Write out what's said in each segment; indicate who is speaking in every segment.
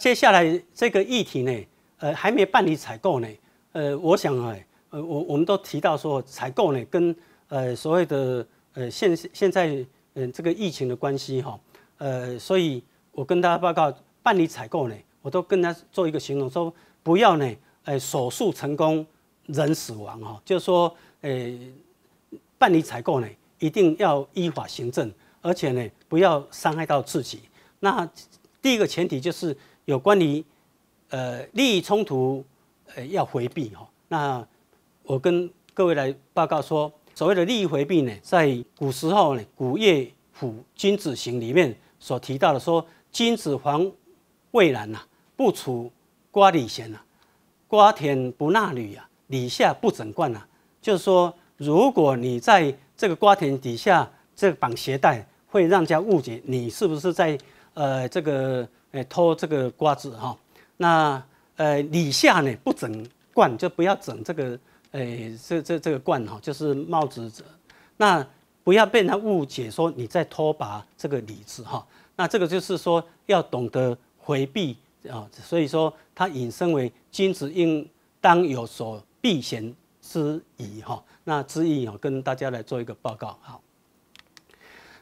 Speaker 1: 接下来这个议题呢，呃，还没办理采购呢，呃，我想啊，呃，我我们都提到说采购呢跟呃所谓的呃现现在嗯这个疫情的关系哈，呃，所以我跟大家报告办理采购呢，我都跟他做一个形容，说不要呢，呃，手术成功人死亡哈，就是说，呃，办理采购呢一定要依法行政，而且呢不要伤害到自己。那第一个前提就是。有关于，呃，利益冲突，呃，要回避哈。那我跟各位来报告说，所谓的利益回避呢，在古时候呢，《古业府君子行》里面所提到的说：“君子防未然呐，不处瓜李闲呐，瓜田不纳履啊，李下不整冠呐。”就是说，如果你在这个瓜田底下这绑鞋带，会让人家误解你是不是在呃这个。哎，脱这个瓜子哈，那呃，李下呢不整冠，就不要整这个，哎，这这这个冠哈，就是帽子。那不要被人误解说你在脱拔这个李子哈，那这个就是说要懂得回避啊。所以说它引申为君子应当有所避嫌之意哈。那之意哦，跟大家来做一个报告好。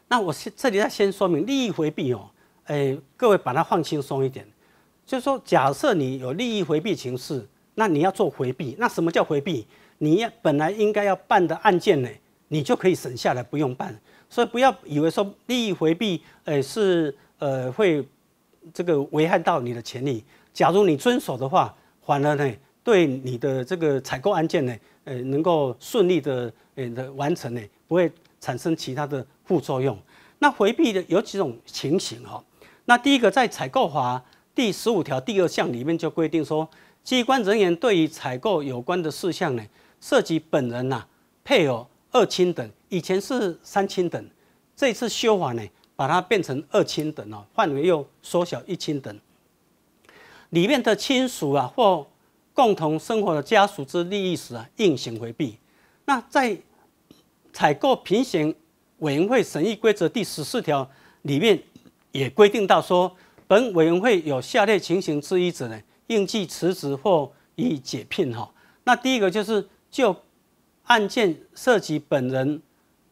Speaker 1: 那我先这里要先说明利益回避哦。哎，各位把它放轻松一点，就是说，假设你有利益回避情式，那你要做回避。那什么叫回避？你要本来应该要办的案件呢，你就可以省下来不用办。所以不要以为说利益回避，哎，是呃会这个危害到你的权利。假如你遵守的话，反而呢，对你的这个采购案件呢，呃，能够顺利的呃的完成呢，不会产生其他的副作用。那回避的有几种情形哈？那第一个，在采购法第十五条第二项里面就规定说，机关人员对于采购有关的事项呢，涉及本人呐、配偶、二亲等，以前是三亲等，这次修法呢，把它变成二亲等哦，范围又缩小一亲等。里面的亲属啊，或共同生活的家属之利益时啊，应行回避。那在采购评审委员会审议规则第十四条里面。也规定到说，本委员会有下列情形之一者呢，应即辞职或予以解聘哈。那第一个就是就案件涉及本人、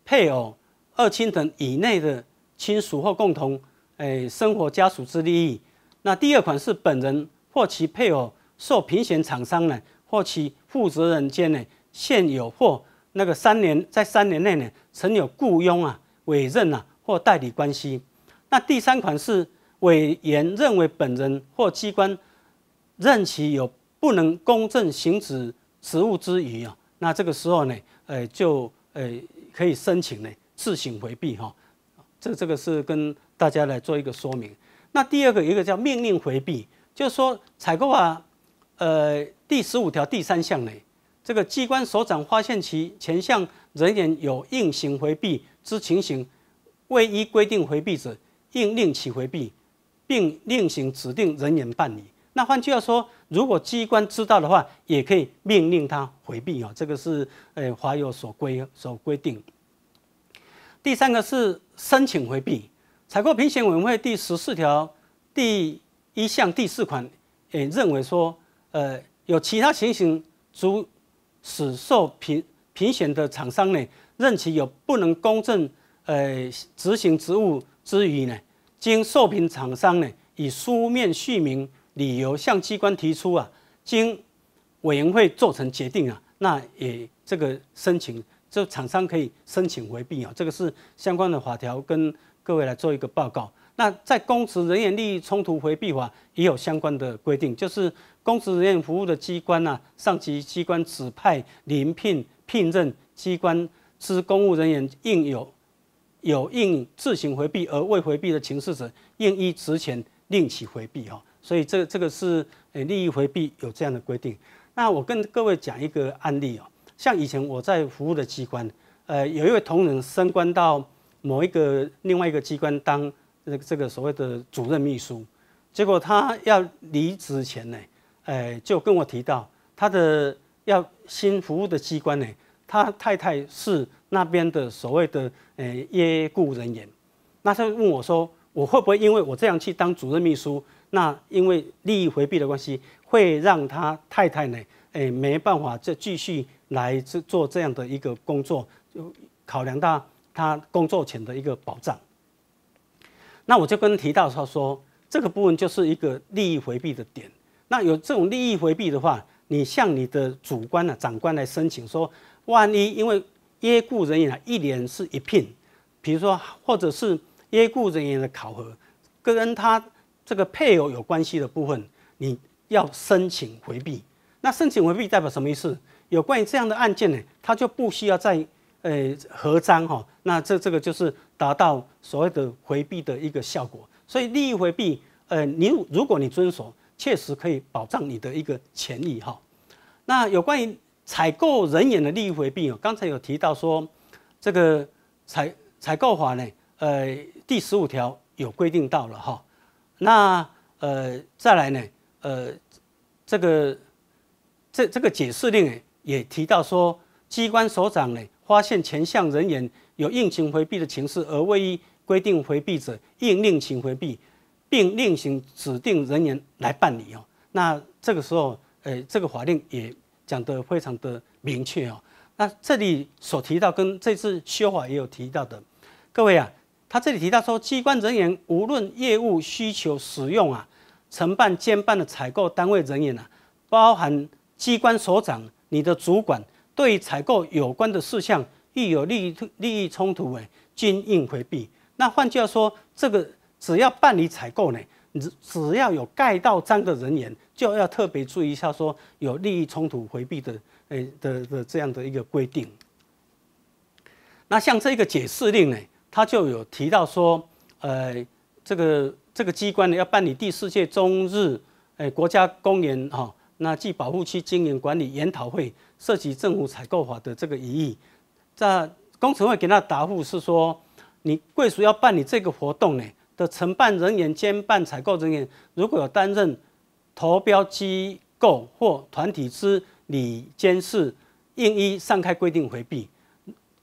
Speaker 1: 配偶、二亲等以内的亲属或共同诶生活家属之利益。那第二款是本人或其配偶受评选厂商呢或其负责人间呢现有或那个三年在三年内呢曾有雇佣啊、委任啊或代理关系。那第三款是委员认为本人或机关任其有不能公正行使职务之余啊，那这个时候呢，呃，就呃可以申请呢自行回避哈，这这个是跟大家来做一个说明。那第二个一个叫命令回避，就是说采购法呃第十五条第三项呢，这个机关首长发现其前项人员有应行回避之情形，未依规定回避者。应令其回避，并另行指定人员办理。那换句话说，如果机关知道的话，也可以命令他回避哦。这个是呃华有所规所规定。第三个是申请回避，采购评选委员会第十四条第一项第四款，也认为说，呃有其他情形，足使受评评选的厂商呢，任其有不能公正呃执行职务。之余呢，经受聘厂商呢以书面续名理由向机关提出啊，经委员会做成决定啊，那也这个申请，这厂商可以申请回避啊，这个是相关的法条跟各位来做一个报告。那在公职人员利益冲突回避法也有相关的规定，就是公职人员服务的机关呢，上级机关指派、临聘、聘任机关之公务人员应有。有应自行回避而未回避的情事者，应依职权另起回避哈。所以这这个是呃利益回避有这样的规定。那我跟各位讲一个案例哦，像以前我在服务的机关，呃，有一位同仁升官到某一个另外一个机关当这个这个所谓的主任秘书，结果他要离职前呢，诶就跟我提到他的要新服务的机关呢，他太太是。那边的所谓的诶，耶雇人员，那他问我说，我会不会因为我这样去当主任秘书，那因为利益回避的关系，会让他太太呢，诶没办法再继续来做这样的一个工作，就考量到他工作前的一个保障。那我就跟提到他说，这个部分就是一个利益回避的点。那有这种利益回避的话，你向你的主观呢，长官来申请说，万一因为约雇人员一年是一聘，比如说，或者是约雇人员的考核，跟他这个配偶有关系的部分，你要申请回避。那申请回避代表什么意思？有关于这样的案件呢，他就不需要再呃核章哈。那这这个就是达到所谓的回避的一个效果。所以利益回避，呃，你如果你遵守，确实可以保障你的一个权益哈。那有关于。采购人员的利益回避哦，刚才有提到说，这个采采购法呢，呃，第十五条有规定到了哈，那呃再来呢，呃，这个这这个解释令也提到说，机关首长呢发现前项人员有应性回避的情势而未依规定回避者，应另行回避，并另行指定人员来办理哦。那这个时候，呃，这个法令也。讲的非常的明确哦，那这里所提到跟这次修法也有提到的，各位啊，他这里提到说，机关人员无论业务需求使用啊，承办兼办的采购单位人员啊，包含机关所长、你的主管，对采购有关的事项，如有利益利益冲突，哎，均应回避。那换句话说，这个只要办理采购呢？只只要有盖到章的人员，就要特别注意一下，说有利益冲突回避的，诶的的这样的一个规定。那像这个解释令呢，他就有提到说，呃，这个这个机关呢要办理第四届中日诶国家公园哈那即保护区经营管理研讨会，涉及政府采购法的这个疑义。在工程会给他的答复是说，你贵属要办理这个活动呢？的承办人员兼办采购人员，如果有担任投标机构或团体之理监事，应依上开规定回避。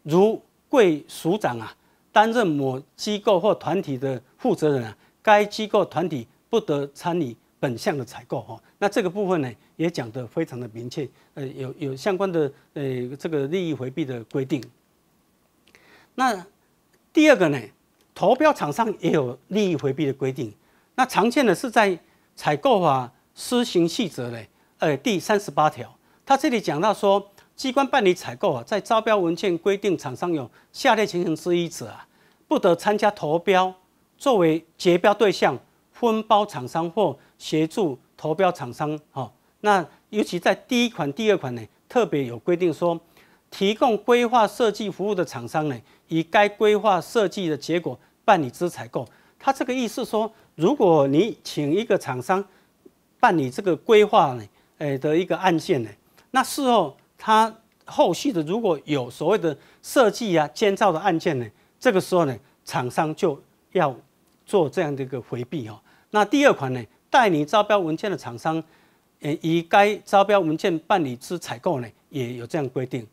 Speaker 1: 如贵署长啊担任某机构或团体的负责人啊，该机构团体不得参与本项的采购。哈，那这个部分呢也讲得非常的明确，呃，有有相关的呃这个利益回避的规定。那第二个呢？投标厂商也有利益回避的规定，那常见的是在《采购法》施行细则嘞，呃第三十八条，它这里讲到说，机关办理采购啊，在招标文件规定厂商有下列情形之一者啊，不得参加投标，作为结标对象、分包厂商或协助投标厂商，哈，那尤其在第一款、第二款呢，特别有规定说，提供规划设计服务的厂商呢。以该规划设计的结果办理之采购，他这个意思说，如果你请一个厂商办理这个规划呢，诶的一个案件呢，那事后他后续的如果有所谓的设计啊、建造的案件呢，这个时候呢，厂商就要做这样的一个回避哦。那第二款呢，代理招标文件的厂商，诶，以该招标文件办理之采购呢，也有这样规定。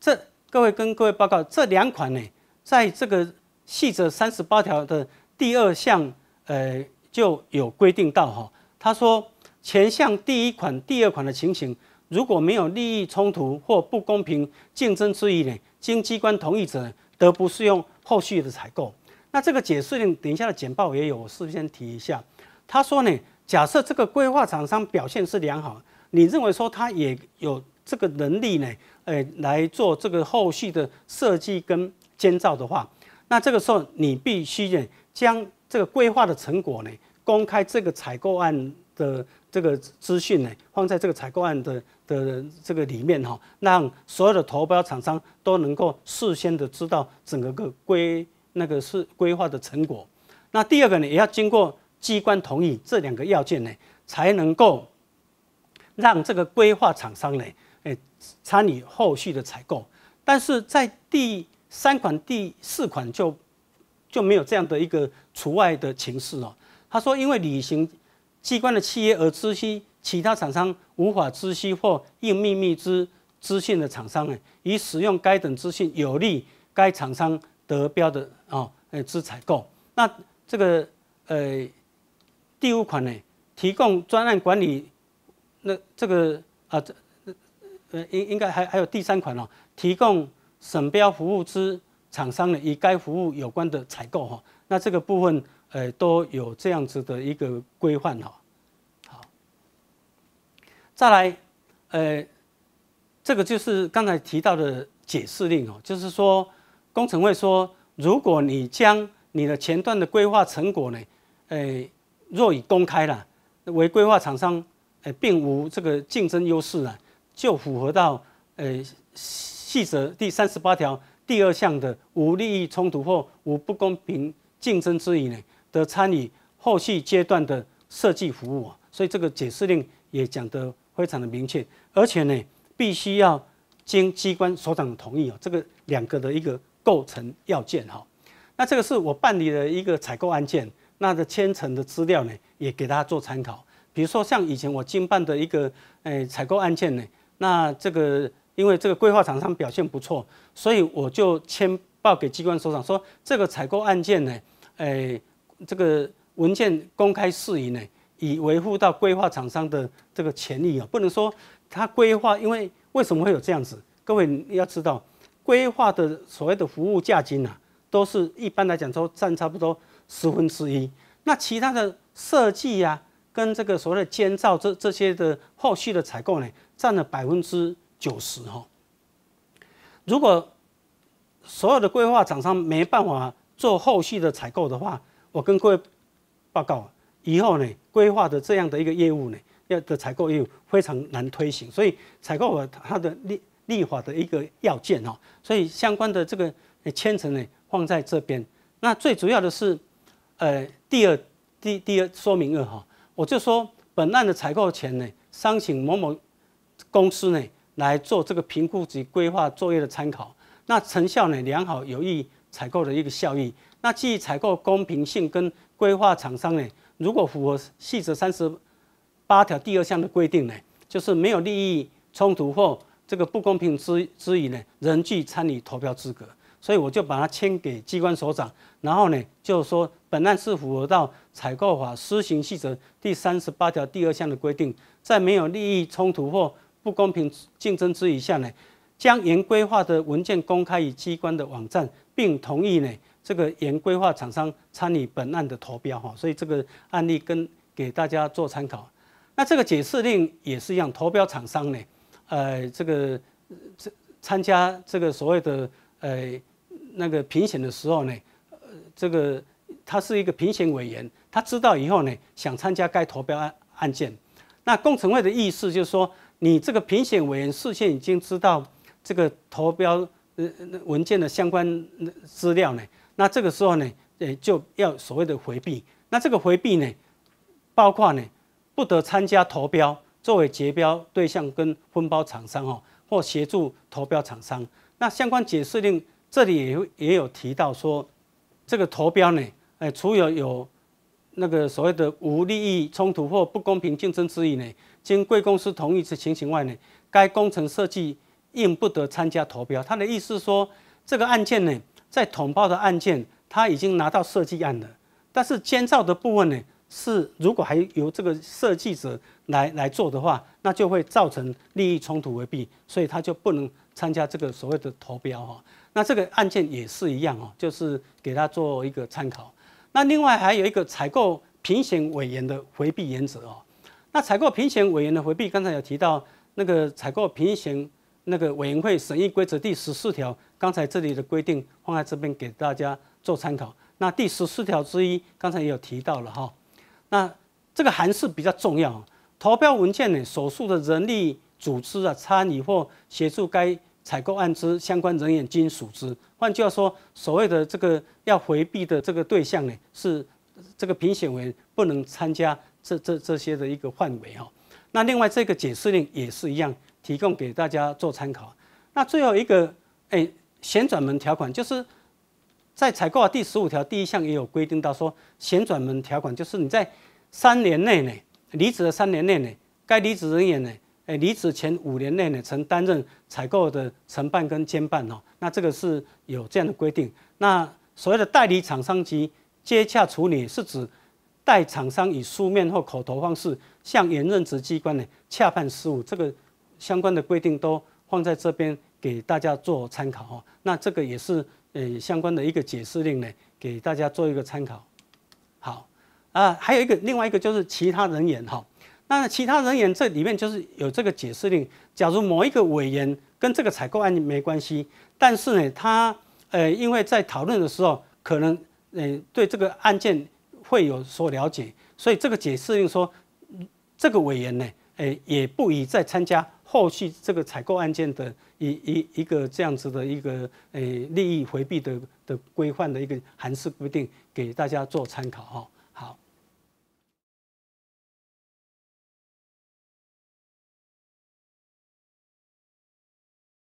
Speaker 1: 这各位跟各位报告，这两款呢。在这个细则三十八条的第二项，呃，就有规定到哈，他说前项第一款、第二款的情形，如果没有利益冲突或不公平竞争之意呢，经机关同意者，得不适用后续的采购。那这个解释呢，等一下的简报也有事先提一下。他说呢，假设这个规划厂商表现是良好，你认为说他也有这个能力呢，呃，来做这个后续的设计跟。监造的话，那这个时候你必须呢，将这个规划的成果呢，公开这个采购案的这个资讯呢，放在这个采购案的的这个里面哈，让所有的投标厂商都能够事先的知道整个个规那个是规划的成果。那第二个呢，也要经过机关同意，这两个要件呢，才能够让这个规划厂商呢，诶参与后续的采购。但是在第三款第四款就就没有这样的一个除外的情势哦。他说，因为履行机关的企业而知悉其他厂商无法知悉或应秘密之资讯的厂商呢，以使用该等资讯有利该厂商得标的哦，呃之采购。那这个呃第五款呢，提供专案管理那这个啊这呃应应该还还有第三款哦，提供。省标服务之厂商呢，与该服务有关的采购哈，那这个部分呃都有这样子的一个规范哈。好，再来，呃，这个就是刚才提到的解释令哦，就是说工程会说，如果你将你的前段的规划成果呢，呃，若已公开了，为规划厂商呃，并无这个竞争优势啊，就符合到呃。细则第三十八条第二项的无利益冲突或无不公平竞争之疑呢，得参与后续阶段的设计服务啊。所以这个解释令也讲得非常的明确，而且呢，必须要经机关所长的同意啊。这个两个的一个构成要件哈。那这个是我办理的一个采购案件，那的签成的资料呢，也给大家做参考。比如说像以前我经办的一个诶采购案件呢，那这个。因为这个规划厂商表现不错，所以我就签报给机关首长说，这个采购案件呢，诶，这个文件公开事宜呢，以维护到规划厂商的这个权益啊，不能说他规划，因为为什么会有这样子？各位要知道，规划的所谓的服务价金啊，都是一般来讲都占差不多十分之一，那其他的设计呀，跟这个所谓的监造这这些的后续的采购呢，占了百分之。九十哈，如果所有的规划厂商没办法做后续的采购的话，我跟各位报告，以后呢规划的这样的一个业务呢，要的采购业务非常难推行，所以采购的它的立立法的一个要件哈，所以相关的这个牵扯呢放在这边。那最主要的是，呃，第二第第二说明二哈，我就说本案的采购权呢，商请某某公司呢。来做这个评估及规划作业的参考，那成效呢良好，有益采购的一个效益。那基于采购公平性跟规划厂商呢，如果符合细则三十八条第二项的规定呢，就是没有利益冲突或这个不公平之之余呢，仍具参与投标资格。所以我就把它签给机关首长，然后呢就说本案是符合到采购法施行细则第三十八条第二项的规定，在没有利益冲突或不公平竞争之以下呢，将原规划的文件公开于机关的网站，并同意呢这个原规划厂商参与本案的投标哈，所以这个案例跟给大家做参考。那这个解释令也是一样，投标厂商呢，呃，这个这参加这个所谓的呃那个评选的时候呢，这个他是一个评选委员，他知道以后呢想参加该投标案案件，那工程会的意思就是说。你这个评选委员事先已经知道这个投标呃文件的相关资料呢，那这个时候呢，呃就要所谓的回避。那这个回避呢，包括呢不得参加投标，作为结标对象跟分包厂商哦，或协助投标厂商。那相关解释令这里也也有提到说，这个投标呢，呃，除有有。那个所谓的无利益冲突或不公平竞争之义呢？经贵公司同意之情形外呢，该工程设计应不得参加投标。他的意思是说，这个案件呢，在统包的案件，他已经拿到设计案了，但是监造的部分呢，是如果还由这个设计者来来做的话，那就会造成利益冲突回避，所以他就不能参加这个所谓的投标哈。那这个案件也是一样哦，就是给他做一个参考。那另外还有一个采购评选委员的回避原则哦。那采购评选委员的回避，刚才有提到那个采购评选那个委员会审议规则第十四条，刚才这里的规定放在这边给大家做参考。那第十四条之一，刚才也有提到了哈。那这个函是比较重要。投标文件呢，所述的人力组织啊，参与或协助该。采购案之相关人员均属之。换句话说，所谓的这个要回避的这个对象呢，是这个评选委不能参加这这这些的一个范围哦。那另外这个解释令也是一样，提供给大家做参考。那最后一个，哎，旋转门条款就是在采购法第十五条第一项也有规定到说，旋转门条款就是你在三年内呢，离职的三年内呢，该离职人员呢。诶，离职前五年内呢，曾担任采购的承办跟兼办哦，那这个是有这样的规定。那所谓的代理厂商及接洽处理，是指代厂商以书面或口头方式向原任职机关的洽办事务，这个相关的规定都放在这边给大家做参考哦。那这个也是呃相关的一个解释令呢，给大家做一个参考。好，啊，还有一个另外一个就是其他人员哈。那其他人员这里面就是有这个解释令，假如某一个委员跟这个采购案没关系，但是呢，他呃，因为在讨论的时候，可能呃对这个案件会有所了解，所以这个解释令说，这个委员呢，呃也不宜再参加后续这个采购案件的一一一个这样子的一个呃利益回避的的规范的一个函式规定给大家做参考哈。